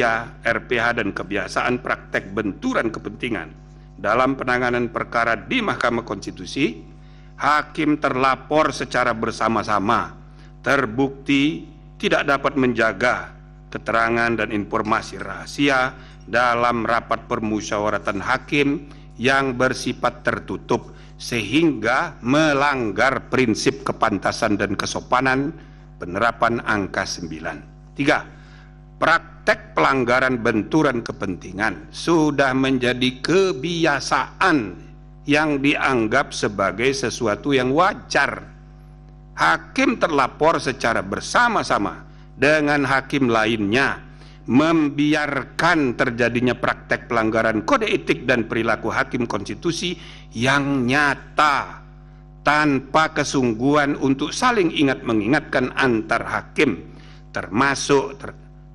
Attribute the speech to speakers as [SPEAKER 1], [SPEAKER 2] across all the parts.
[SPEAKER 1] ya RPH dan kebiasaan praktek benturan kepentingan dalam penanganan perkara di Mahkamah Konstitusi, hakim terlapor secara bersama-sama terbukti tidak dapat menjaga keterangan dan informasi rahasia dalam rapat permusyawaratan hakim yang bersifat tertutup sehingga melanggar prinsip kepantasan dan kesopanan penerapan angka 9. 3 praktek pelanggaran benturan kepentingan sudah menjadi kebiasaan yang dianggap sebagai sesuatu yang wajar. Hakim terlapor secara bersama-sama dengan hakim lainnya membiarkan terjadinya praktek pelanggaran kode etik dan perilaku hakim konstitusi yang nyata tanpa kesungguhan untuk saling ingat mengingatkan antar hakim termasuk ter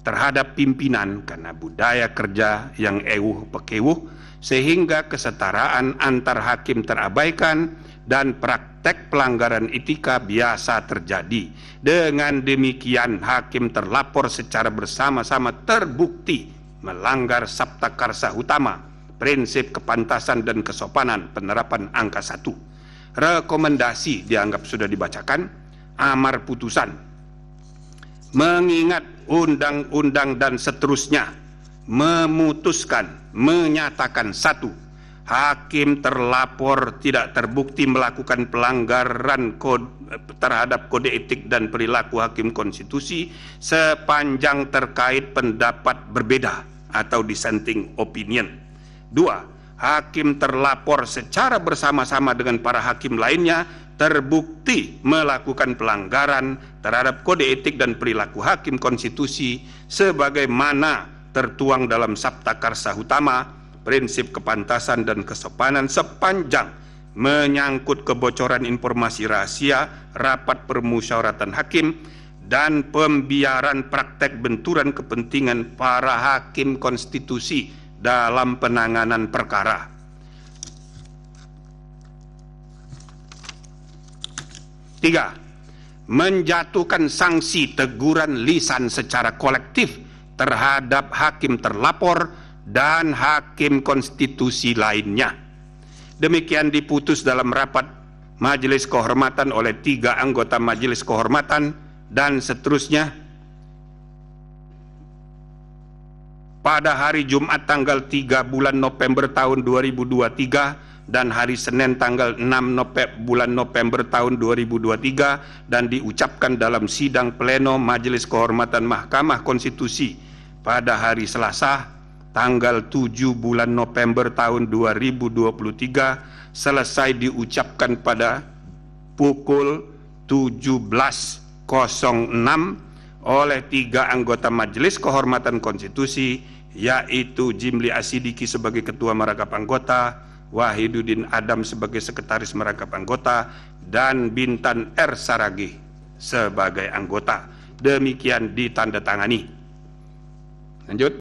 [SPEAKER 1] terhadap pimpinan karena budaya kerja yang ewuh pekewuh sehingga kesetaraan antar hakim terabaikan dan praktek pelanggaran etika biasa terjadi. Dengan demikian hakim terlapor secara bersama-sama terbukti melanggar sabta karsa utama, prinsip kepantasan dan kesopanan penerapan angka satu Rekomendasi dianggap sudah dibacakan, amar putusan. Mengingat undang-undang dan seterusnya memutuskan menyatakan satu hakim terlapor tidak terbukti melakukan pelanggaran kode, terhadap kode etik dan perilaku hakim konstitusi sepanjang terkait pendapat berbeda atau dissenting opinion. Dua, hakim terlapor secara bersama-sama dengan para hakim lainnya terbukti melakukan pelanggaran terhadap kode etik dan perilaku hakim konstitusi sebagaimana tertuang dalam Sabta Karsa Utama, prinsip kepantasan dan kesopanan sepanjang menyangkut kebocoran informasi rahasia, rapat permusyawaratan hakim, dan pembiaran praktek benturan kepentingan para hakim konstitusi dalam penanganan perkara. Tiga, menjatuhkan sanksi teguran lisan secara kolektif terhadap hakim terlapor dan hakim konstitusi lainnya. Demikian diputus dalam rapat majelis kehormatan oleh tiga anggota majelis kehormatan dan seterusnya pada hari Jumat tanggal 3 bulan November tahun 2023 dan hari Senin tanggal 6 November, bulan November tahun 2023 dan diucapkan dalam sidang pleno Majelis Kehormatan Mahkamah Konstitusi pada hari Selasa tanggal 7 bulan November tahun 2023 selesai diucapkan pada pukul 17.06 oleh tiga anggota Majelis Kehormatan Konstitusi yaitu Jimli Asidiki sebagai Ketua merangkap Anggota, Wahiduddin Adam sebagai sekretaris merangkap anggota dan Bintan R Saragih sebagai anggota. Demikian ditandatangani. Lanjut.